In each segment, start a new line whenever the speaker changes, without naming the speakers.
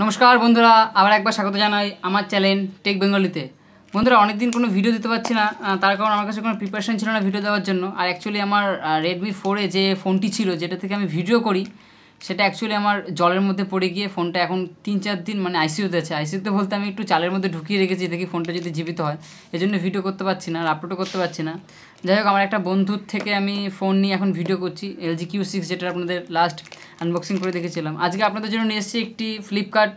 নমস্কার বন্ধুরা আবার একবার স্বাগত জানাই আমার চ্যানেল টেক বেঙ্গলিতে বন্ধুরা অনেকদিন কোনো ভিডিও দিতে পারছি না তার কারণ আমার কাছে কোনো প্রিপারেশান ছিল না ভিডিও দেওয়ার জন্য আর অ্যাকচুয়ালি আমার রেডমি ফোরে যে ফোনটি ছিল যেটা থেকে আমি ভিডিও করি সেটা অ্যাকচুয়ালি আমার জলের মধ্যে পড়ে গিয়ে ফোনটা এখন তিন চার দিন মানে আইসিউতে আছে আইসিউতে বলতে আমি একটু চালের মধ্যে ঢুকিয়ে রেখেছি দেখি ফোনটা যদি জীবিত হয় এই জন্য ভিডিও করতে পারছি না আর আপলোডও করতে পারছি না যাই হোক আমার একটা বন্ধুর থেকে আমি ফোন নিয়ে এখন ভিডিও করছি এলজি কিউ সিক্স যেটা আপনাদের লাস্ট আনবক্সিং করে দেখেছিলাম আজকে আপনাদের জন্য নিয়ে এসেছি একটি ফ্লিপকার্ট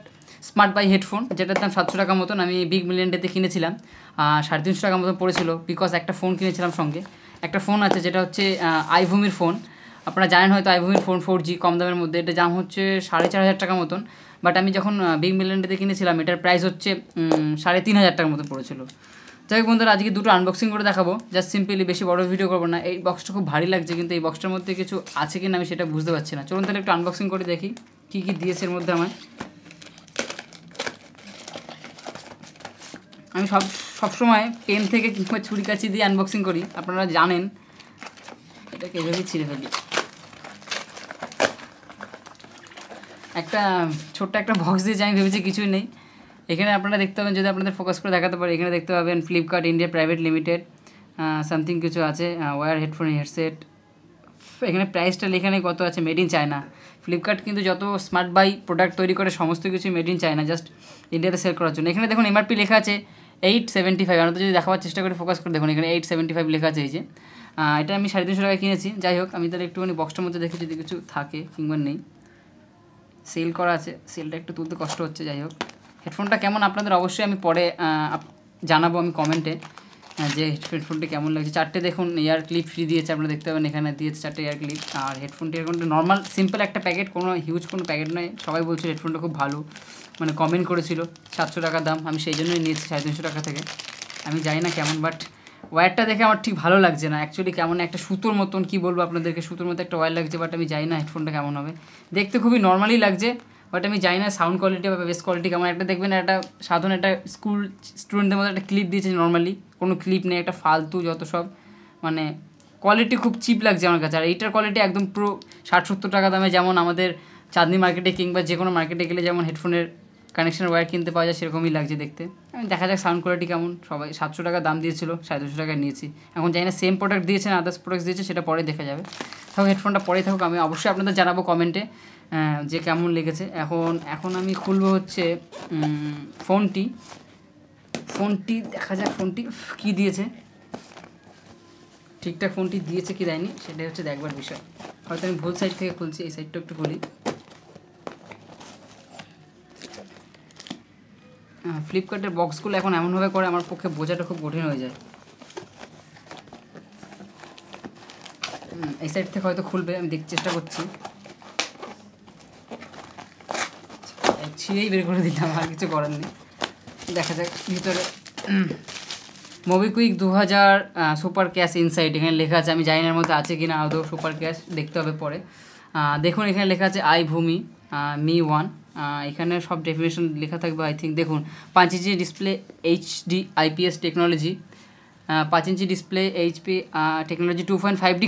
স্মার্ট বাই হেডফোন যেটার দাম সাতশো টাকা মতন আমি বিগ মিলিয়ন ডেতে কিনেছিলাম সাড়ে তিনশো টাকা মতন পড়েছিল বিকজ একটা ফোন কিনেছিলাম সঙ্গে একটা ফোন আছে যেটা হচ্ছে আইভুমির ফোন আপনারা জানেন হয়তো আইভুমির ফোন ফোর জি কম দামের মধ্যে এটা দাম হচ্ছে সাড়ে চার হাজার টাকা মতন বাট আমি যখন বিগ মিলিয়ন ডেতে কিনেছিলাম এটার প্রাইস হচ্ছে সাড়ে তিন হাজার টাকার মতো পড়েছিল যাই হোক বন্ধুরা আজকে দুটো আনবক্সিং করে দেখাবো জাস্ট সিম্পলি বেশি বড় ভিডিও করবো না এই বক্সটা খুব ভারী লাগছে কিন্তু এই বক্সটার মধ্যে কিছু আছে কিনা আমি সেটা বুঝতে পারছি না চলুন তাহলে একটু আনবক্সিং করে দেখি কী কী দিয়েছে এর মধ্যে আমার আমি সব সবসময় পেন থেকে কিংবা ছুরি কাছি দিয়ে আনবক্সিং করি আপনারা জানেন এটাকে এভাবেই ছিঁড়ে ফেলি একটা ছোট্ট একটা বক্স দিয়ে যাই ভেবেছি কিছুই নেই এখানে আপনারা দেখতে পাবেন যদি আপনাদের ফোকাস করে দেখাতে পারি এখানে দেখতে পাবেন Flipkart India private limited something কিছু আছে ওয়ার হেডফোন হেডসেট এখানে প্রাইসটা লেখানে কত আছে মেড ইন চায়না ফ্লিপকার্ট কিন্তু যত স্মার্ট বাই প্রোডাক্ট তৈরি করে সমস্ত কিছু মেড ইন চায়না জাস্ট ইন্ডিয়াতে সেল করার জন্য এখানে দেখুন এমআরপি লেখা আছে এইট সেভেন্টি ফাইভ আমরা যদি দেখাবার চেষ্টা করি ফোকাস করে দেখুন এখানে এইট সেভেন্টি ফাইভ লেখা আছে এই যে এটা আমি সাড়ে তিনশো টাকায় কিনেছি যাই হোক আমি তাহলে একটুখানি বক্সটার মধ্যে দেখি যদি কিছু থাকে কিংবা নেই সেল করা আছে সেলটা একটু তুলতে কষ্ট হচ্ছে যাই হোক হেডফোনটা কেমন আপনাদের অবশ্যই আমি পরে জানাবো আমি কমেন্টে যে হেডফোনটি কেমন লাগছে চারটে দেখুন এয়ার ক্লিপ ফ্রি দিয়েছে আপনারা দেখতে পাবেন এখানে দিয়েছে চারটে এয়ার ক্লিপ আর হেডফোনটি হেডফোনটা নর্মাল সিম্পল একটা প্যাকেট কোনো হিউজ কোনো প্যাকেট নয় সবাই বলছিল হেডফোনটা খুব ভালো মানে কমেন্ট করেছিল সাতশো টাকা দাম আমি সেই জন্যই নিয়েছি সাড়ে তিনশো টাকা থেকে আমি জানি না কেমন বাট ওয়্যারটা দেখে আমার ঠিক ভালো লাগছে না অ্যাকচুয়ালি কেমন একটা সুতোর মতন কি বলবো আপনাদেরকে সুতোর মতো একটা ওয়্যার লাগছে বাট আমি জানি না হেডফোনটা কেমন হবে দেখতে খুবই নর্মালি লাগছে বাট আমি জানি না সাউন্ড কোয়ালিটি বা বেস্ট কোয়ালিটি কেমন একটা দেখবেন একটা সাধারণ একটা স্কুল স্টুডেন্টদের মধ্যে একটা ক্লিপ দিয়েছে নর্মালি কোনো ক্লিপ নেই একটা ফালতু যত সব মানে কোয়ালিটি খুব চিপ লাগছে আমার কাছে আর এইটার কোয়ালিটি একদম পুরো ষাট সত্তর টাকা দামে যেমন আমাদের চাঁদনি মার্কেটে কিংবা যে কোনো মার্কেটে গেলে যেমন হেডফোনের কানেকশনের ওয়্যার কিনতে পাওয়া যায় সেরকমই লাগছে দেখতে আমি দেখা যাক সাউন্ড কোয়ালিটি কেমন সবাই সাতশো টাকা দাম দিয়েছিল সাড়ে দুশো টাকা নিয়েছি এখন জানি না সেম প্রোডাক্ট দিয়েছে না আদার্স প্রোডাক্ট দিয়েছে সেটা পরে দেখা যাবে তখন হেডফোনটা পরে থাকুক আমি অবশ্যই আপনাদের জানাবো কমেন্টে যে কেমন লেগেছে এখন এখন আমি খুলবো হচ্ছে ফোনটি ফোনটি দেখা যাক ফোনটি কি দিয়েছে ঠিকঠাক ফোনটি দিয়েছে কি দেয়নি সেটাই হচ্ছে দেখবার বিষয় হয়তো আমি ভুল সাইড থেকে খুলছি এই সাইডটা একটু খুলি ফ্লিপকার্টের হ্যাঁ, বক্সগুলো এখন এমনভাবে করে আমার পক্ষে বোঝাটা খুব কঠিন হয়ে যায় এই সাইড থেকে হয়তো খুলবে আমি দেখ চেষ্টা করছি ছিঁড়েই বের করে দিলাম আর কিছু করার নেই দেখা যাক ভিতরে মোবিকুইক দু হাজার সুপার ক্যাশ ইনসাইড এখানে লেখা আছে আমি জানি এর মধ্যে আছে কি না আদৌ সুপার ক্যাশ দেখতে হবে পরে দেখুন এখানে লেখা আছে আই ভূমি মি ওয়ান এখানে সব ডেফিনেশন লেখা থাকবে আই থিঙ্ক দেখুন পাঁচ inch display HD IPS technology পাঁচ inch display HP technology two point five D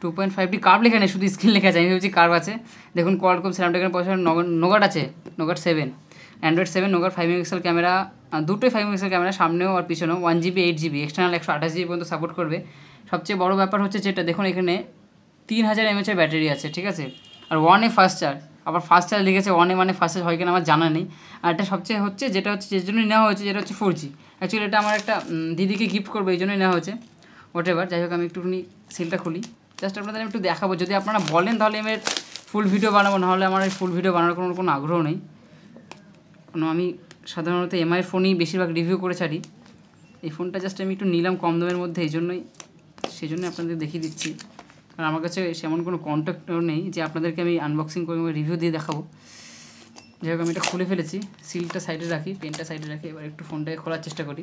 two point five D curve লেখা নেই শুধু স্ক্রিন লেখা আছে আমি ভেবেছি কার্ভ আছে দেখুন কোয়ালকম স্ন্যাপড্রাগন পয়সা নোগাট আছে Nougat seven Android seven Nougat five megapixel camera দুটোই ফাইভ মেগাপিক্সেল ক্যামেরা সামনেও আর পিছনেও one GB eight GB external একশো আঠাশ জিবি পর্যন্ত সাপোর্ট করবে সবচেয়ে বড় ব্যাপার হচ্ছে যেটা দেখুন এখানে তিন হাজার এমএচের ব্যাটারি আছে ঠিক আছে আর ওয়ান এ ফার্স্ট চার্জ আবার ফার্স্ট চার্জ লিখেছে অনেক মানে ফার্স্ট চার্জ হয় কিনা আমার জানা নেই আর এটা সবচেয়ে হচ্ছে যেটা হচ্ছে যে জন্যই নেওয়া হয়েছে যেটা হচ্ছে ফোর জি অ্যাকচুয়ালি এটা আমার একটা দিদিকে গিফট করবো এই জন্যই নেওয়া হয়েছে হোয়াট এবার যাই হোক আমি একটুখানি সেলটা খুলি জাস্ট আপনাদের একটু দেখাবো যদি আপনারা বলেন তাহলে আমি ফুল ভিডিও বানাবো নাহলে আমার এই ফুল ভিডিও বানানোর কোনো কোনো আগ্রহ নেই কারণ আমি সাধারণত এমআইয়ের ফোনই বেশিরভাগ রিভিউ করে ছাড়ি এই ফোনটা জাস্ট আমি একটু নিলাম কম দামের মধ্যে এই জন্যই সেই জন্যই আপনাদের দেখিয়ে দিচ্ছি কারণ আমার কাছে সেমন কোনো কন্ট্যাক্ট নেই যে আপনাদেরকে আমি আনবক্সিং করে রিভিউ দিয়ে দেখাবো যাই আমি এটা খুলে ফেলেছি সিলটা সাইডে রাখি পেনটা সাইডে রাখি এবার একটু ফোনটাকে খোলার চেষ্টা করি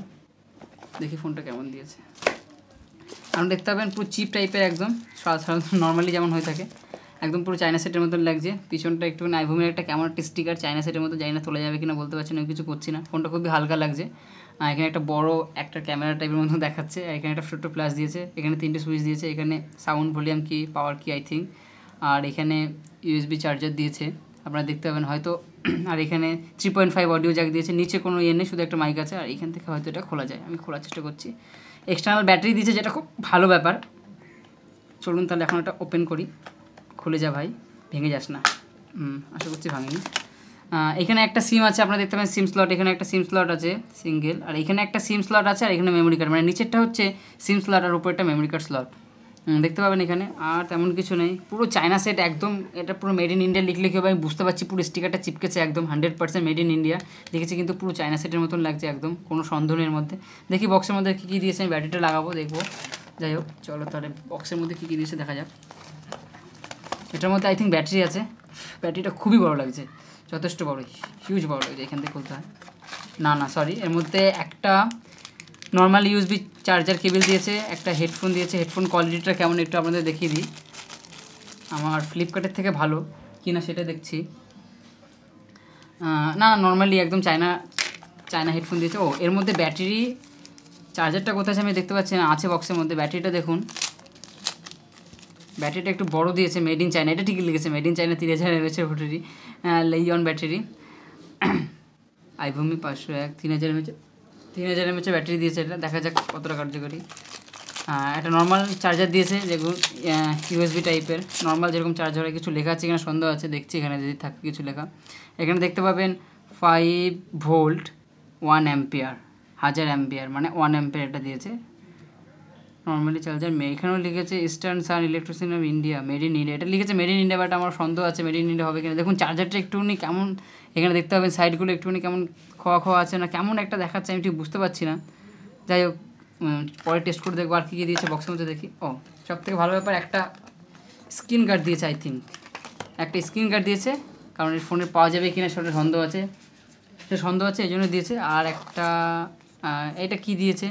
দেখি ফোনটা কেমন দিয়েছে আপনি দেখতে পাবেন পুরো চিপ টাইপের একদম সাধারণত নর্মালি যেমন হয়ে থাকে একদম পুরো চায়না সেটের মতন লাগছে পিছনটা একটু আইভুমের একটা কেমন একটা স্টিকার চায়না সেটের মতো না তোলা যাবে কিনা বলতে পারছি না কিছু করছি না ফোনটা খুবই হালকা লাগছে এখানে একটা বড় একটা ক্যামেরা টাইপের মতো দেখাচ্ছে এখানে একটা ছোট্ট প্লাস দিয়েছে এখানে তিনটে সুইচ দিয়েছে এখানে সাউন্ড ভলিউম কি পাওয়ার কি আই থিঙ্ক আর এখানে ইউএসবি চার্জার দিয়েছে আপনারা দেখতে পাবেন হয়তো আর এখানে three point five audio jack দিয়েছে নিচে কোনো ইয়ে নেই শুধু একটা মাইক আছে আর এখান থেকে হয়তো এটা খোলা যায় আমি খোলার চেষ্টা করছি এক্সটার্নাল ব্যাটারি দিয়েছে যেটা খুব ভালো ব্যাপার চলুন তাহলে এখন এটা ওপেন করি খুলে যা ভাই ভেঙে যাস না আশা করছি ভাঙেনি এখানে একটা সিম আছে আপনারা দেখতে পাবেন সিম স্লট এখানে একটা সিম স্লট আছে সিঙ্গেল আর এখানে একটা সিম স্লট আছে আর এখানে মেমোরি কার্ড মানে নিচেরটা হচ্ছে সিম স্লট আর উপরেরটা মেমোরি কার্ড স্লট দেখতে পাবেন এখানে আর তেমন কিছু নেই পুরো চায়না সেট একদম এটা পুরো মেড ইন ইন্ডিয়া লিখলে কেউ আমি বুঝতে পারছি পুরো স্টিকারটা চিপকেছে একদম hundred percent made in India দেখেছি কিন্তু পুরো চায়না সেটের মতন লাগছে একদম কোনো সন্ধনের মধ্যে দেখি বক্সের মধ্যে কী কী দিয়েছে আমি ব্যাটারিটা লাগাবো দেখবো যাই হোক চলো তাহলে বক্সের মধ্যে কী কী দিয়েছে দেখা যাক এটার মধ্যে আই থিঙ্ক ব্যাটারি আছে ব্যাটারিটা খুবই বড় লাগছে যথেষ্ট বড় হিউজ বড় লাগছে এখান থেকে খুলতে হয় না না সরি এর মধ্যে একটা নর্মাল ইউএসবি চার্জার কেবিল দিয়েছে একটা হেডফোন দিয়েছে হেডফোন কোয়ালিটিটা কেমন একটু আপনাদের দেখিয়ে দিই আমার ফ্লিপকার্টের থেকে ভালো কি না সেটা দেখছি না নর্মালি একদম চায়না চায়না হেডফোন দিয়েছে ও এর মধ্যে ব্যাটারি চার্জারটা কোথায় আছে আমি দেখতে পাচ্ছি না আছে বক্সের মধ্যে ব্যাটারিটা দেখুন ব্যাটারিটা একটু বড় দিয়েছে মেড ইন চায়না এটা ঠিকই লিখেছে মেড ইন চায়না তিন হাজার এমএচের ব্যাটারি লেইয়ন ব্যাটারি আইভমি পাঁচশো এক তিন হাজার এমএচ তিন হাজার এমএচের ব্যাটারি দিয়েছে এটা দেখা যাক কতটা কার্যকরী একটা নর্মাল চার্জার দিয়েছে যেগুলো ইউএসবি টাইপের নর্মাল যেরকম চার্জার হয় কিছু লেখা আছে এখানে সন্দেহ আছে দেখছি এখানে যদি থাকে কিছু লেখা এখানে দেখতে পাবেন ফাইভ ভোল্ট ওয়ান অ্যাম্পিয়ার হাজার অ্যাম্পিয়ার মানে ওয়ান অ্যাম্পিয়ার এটা দিয়েছে নর্মালি চার্জ যায় এখানেও লিখেছে eastern sun electricity of India made in India এটা লিখেছে মেড ইন ইন্ডিয়া বাট আমার সন্দেহ আছে মেড ইন ইন্ডিয়া হবে কিনা দেখুন চার্জারটা একটুখানি কেমন এখানে দেখতে পাবেন সাইডগুলো একটুখানি কেমন খোয়া খোয়া আছে না কেমন একটা দেখাচ্ছে আমি ঠিক বুঝতে পারছি না যাই হোক পরে টেস্ট করে দেখবো আর কী কী দিয়েছে বক্সের মধ্যে দেখি ও সব থেকে ভালো ব্যাপার একটা স্ক্রিন গার্ড দিয়েছে আই থিঙ্ক একটা স্ক্রিন গার্ড দিয়েছে কারণ এর ফোনে পাওয়া যাবে কিনা সেটা সন্দেহ আছে সেটা সন্দেহ আছে এই জন্য দিয়েছে আর একটা এটা কি দিয়েছে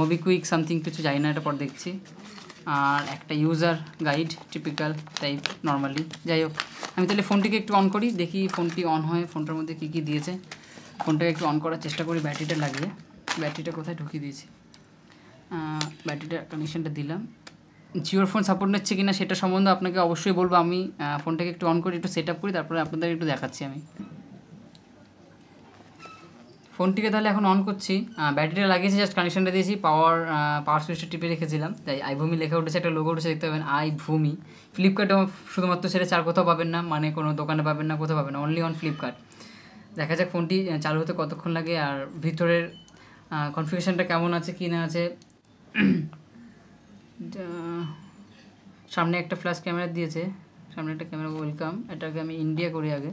মোবিকুইক সামথিং কিছু জানি না এটা পর দেখছি আর একটা user guide typical type normally যাই হোক আমি তাহলে ফোনটিকে একটু অন করি দেখি ফোনটি অন হয় ফোনটার মধ্যে কী কী দিয়েছে ফোনটাকে একটু অন করার চেষ্টা করি ব্যাটারিটা লাগিয়ে ব্যাটারিটা কোথায় ঢুকিয়ে দিয়েছি ব্যাটারিটা কানেকশানটা দিলাম জিওর ফোন সাপোর্ট নিচ্ছে কি না সেটা সম্বন্ধে আপনাকে অবশ্যই বলবো আমি ফোনটাকে একটু অন করি একটু সেট আপ করি তারপরে আপনাদের একটু দেখাচ্ছি আমি ফোনটিকে তাহলে এখন অন করছি ব্যাটারিটা লাগিয়েছি জাস্ট কানেকশানটা দিয়েছি পাওয়ার পাওয়ার সুইচটা টিপে রেখেছিলাম তাই আই ভূমি লেখা উঠেছে একটা লোগো উঠেছে দেখতে পাবেন আই ভূমি ফ্লিপকার্টে শুধুমাত্র সেটা চার কোথাও পাবেন না মানে কোনো দোকানে পাবেন না কোথাও পাবেন না অনলি অন ফ্লিপকার্ট দেখা যাক ফোনটি চালু হতে কতক্ষণ লাগে আর ভিতরের কনফিগারেশনটা কেমন আছে কি না আছে সামনে একটা ফ্ল্যাশ ক্যামেরা দিয়েছে সামনে একটা ক্যামেরা ওয়েলকাম এটাকে আমি ইন্ডিয়া করি আগে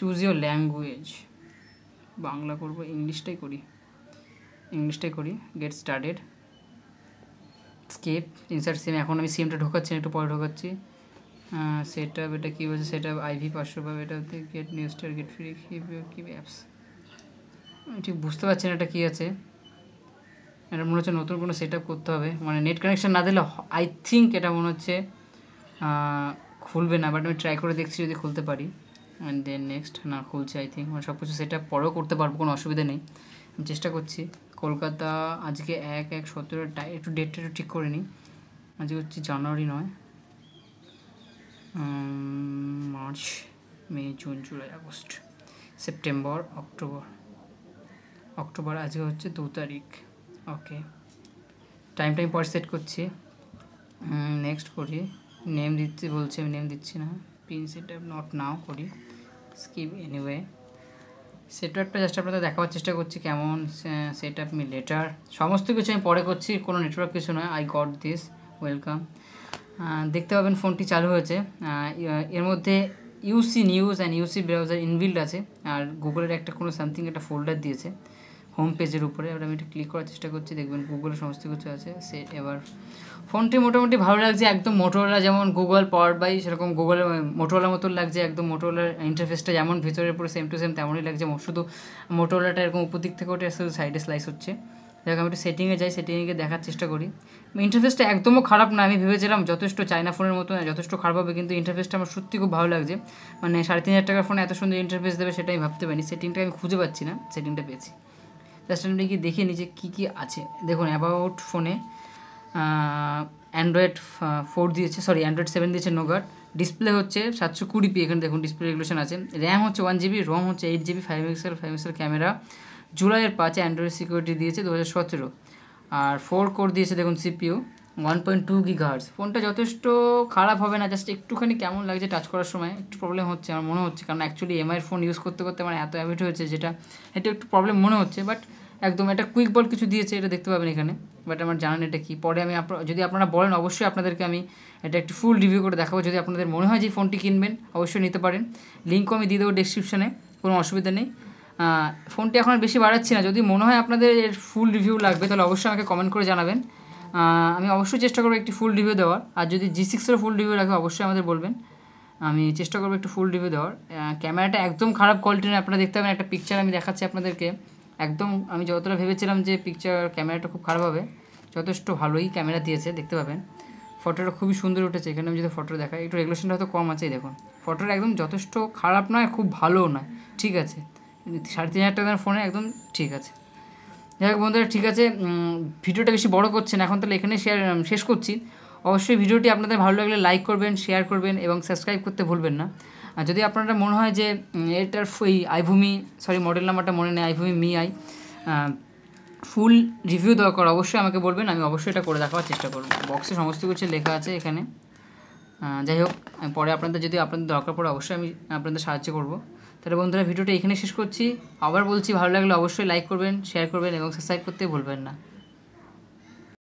চুজ ইয়োর ল্যাঙ্গুয়েজ বাংলা করব ইংলিশটাই করি ইংলিশটাই করি get started skip insert SIM এখন আমি সিমটা ঢোকাচ্ছি একটু পরে ঢোকাচ্ছি সেট আপ এটা কী বলছে সেট আপ আইভি পাঁচশো পাবে এটা হচ্ছে get new star get free কি অ্যাপস আমি ঠিক বুঝতে পারছি না এটা কী আছে এটা মনে হচ্ছে নতুন কোনো সেট আপ করতে হবে মানে নেট কানেকশান না দিলে আই থিঙ্ক এটা মনে হচ্ছে খুলবে না বাট আমি ট্রাই করে দেখছি যদি খুলতে পারি অ্যান্ড দেন নেক্সট না খুলছে আই থিঙ্ক মানে সব কিছু সেটা পরেও করতে পারবো কোনো অসুবিধা নেই আমি চেষ্টা করছি কলকাতা আজকে এক এক সতেরো একটু ডেটটা একটু ঠিক করে নিই আজকে হচ্ছে জানুয়ারি নয় March May June July August September October October আজকে হচ্ছে দু তারিখ ওকে টাইম টাইম পর সেট করছি নেক্সট করি নেম দিচ্ছি বলছে আমি নেম দিচ্ছি না pin set up not now করি স্কিপ এনিওয়ে সেট আপটা জাস্ট আপনাদের দেখাবার চেষ্টা করছি কেমন সেট আপ মি লেটার সমস্ত কিছু আমি পরে করছি কোনো নেটওয়ার্ক কিছু নয় আই গট দিস ওয়েলকাম দেখতে পাবেন ফোনটি চালু হয়েছে এর মধ্যে UC news and UC browser inbuilt আছে আর গুগলের একটা কোনো সামথিং একটা ফোল্ডার দিয়েছে হোম পেজের উপরে এবার আমি এটা ক্লিক করার চেষ্টা করছি দেখবেন গুগলে সমস্ত কিছু আছে সে এবার ফোনটি মোটামুটি ভালো লাগছে একদম মোটোরোলা যেমন গুগল পাওয়ার বাই সেরকম গুগলের মোটোরোলার মতন লাগছে একদম মোটোরোলার ইন্টারফেসটা যেমন ভিতরের পুরো সেম টু সেম তেমনই লাগছে শুধু মোটোরোলাটা এরকম উপর দিক থেকে ওঠে শুধু সাইডে স্লাইস হচ্ছে দেখ আমি একটু সেটিংয়ে যাই সেটিংয়ে গিয়ে দেখার চেষ্টা করি ইন্টারফেসটা একদমও খারাপ না আমি ভেবেছিলাম যথেষ্ট চায়না ফোনের মতো যথেষ্ট খারাপ হবে কিন্তু ইন্টারফেসটা আমার সত্যি খুব ভালো লাগছে মানে সাড়ে তিন হাজার টাকার ফোনে এত সুন্দর ইন্টারফেস দেবে সেটাই ভাবতে পারিনি সেটিংটা আমি খুঁজে পাচ্ছি না সেটিংটা পেয়েছি জাস্ট আপনি কি দেখে নিচে কী কী আছে দেখুন অ্যাবাউট ফোনে অ্যান্ড্রয়েড ফোর দিয়েছে সরি অ্যান্ড্রয়েড সেভেন দিয়েছে নোগাট ডিসপ্লে হচ্ছে সাতশো কুড়ি পি এখানে দেখুন ডিসপ্লে রেগুলেশন আছে র্যাম হচ্ছে ওয়ান জিবি রম হচ্ছে এইট জিবি ফাইভ এক্সেল ফাইভ এক্সেল ক্যামেরা জুলাইয়ের পাঁচে অ্যান্ড্রয়েড সিকিউরিটি দিয়েছে দু হাজার সতেরো আর ফোর কোর দিয়েছে দেখুন CPU one point two gigahertz ফোনটা যথেষ্ট খারাপ হবে না জাস্ট একটুখানি কেমন লাগছে টাচ করার সময় একটু প্রবলেম হচ্ছে আমার মনে হচ্ছে কারণ অ্যাকচুয়ালি এমআইয়ের ফোন ইউজ করতে করতে আমার মানে এত অ্যাভিট হয়েছে যেটা এটা একটু প্রবলেম মনে হচ্ছে বাট একদম এটা কুইক বল কিছু দিয়েছে এটা দেখতে পাবেন এখানে বাট আমার জানান এটা কি পরে আমি যদি আপনারা বলেন অবশ্যই আপনাদেরকে আমি এটা একটু ফুল রিভিউ করে দেখাবো যদি আপনাদের মনে হয় যে ফোনটি কিনবেন অবশ্যই নিতে পারেন লিঙ্কও আমি দিয়ে দেবো ডিসক্রিপশানে কোনো অসুবিধা নেই ফোনটি এখন আর বেশি বাড়াচ্ছি না যদি মনে হয় আপনাদের এর ফুল রিভিউ লাগবে তাহলে অবশ্যই আমাকে কমেন্ট করে জানাবেন আমি অবশ্যই চেষ্টা করবো একটি ফুল রিভিউ দেওয়ার আর যদি জি সিক্সের ফুল রিভিউ রাখে অবশ্যই আমাদের বলবেন আমি চেষ্টা করবো একটু ফুল রিভিউ দেওয়ার ক্যামেরাটা একদম খারাপ কোয়ালিটির আপনারা দেখতে পাবেন একটা পিকচার আমি দেখাচ্ছি আপনাদেরকে একদম আমি যতটা ভেবেছিলাম যে পিকচার ক্যামেরাটা খুব খারাপ হবে যথেষ্ট ভালোই ক্যামেরা দিয়েছে দেখতে পাবেন ফটোটা খুবই সুন্দর উঠেছে এখানে আমি যদি ফটো দেখাই একটু রেগুলেশনটা হয়তো কম আছে দেখুন ফটোটা একদম যথেষ্ট খারাপ নয় খুব ভালোও নয় ঠিক আছে সাড়ে তিন হাজার টাকার ফোনে একদম ঠিক আছে যাই হোক বন্ধুরা ঠিক আছে ভিডিওটা বেশি বড় করছেন এখন তাহলে এখানে শেয়ার শেষ করছি অবশ্যই ভিডিওটি আপনাদের ভালো লাগলে লাইক করবেন শেয়ার করবেন এবং সাবস্ক্রাইব করতে ভুলবেন না আর যদি আপনারা মনে হয় যে এটার এই আইভূমি সরি মডেল নাম্বারটা মনে নেই iVoomi me I full review দরকার অবশ্যই আমাকে বলবেন আমি অবশ্যই এটা করে দেখাবার চেষ্টা করব বক্সে সমস্ত কিছু লেখা আছে এখানে যাই হোক পরে আপনাদের যদি আপনাদের দরকার পড়ে অবশ্যই আমি আপনাদের সাহায্য করব তাহলে বন্ধুরা ভিডিওটা এখানে শেষ করছি আবার বলছি ভালো লাগলে অবশ্যই লাইক করবেন শেয়ার করবেন এবং সাবস্ক্রাইব করতে ভুলবেন না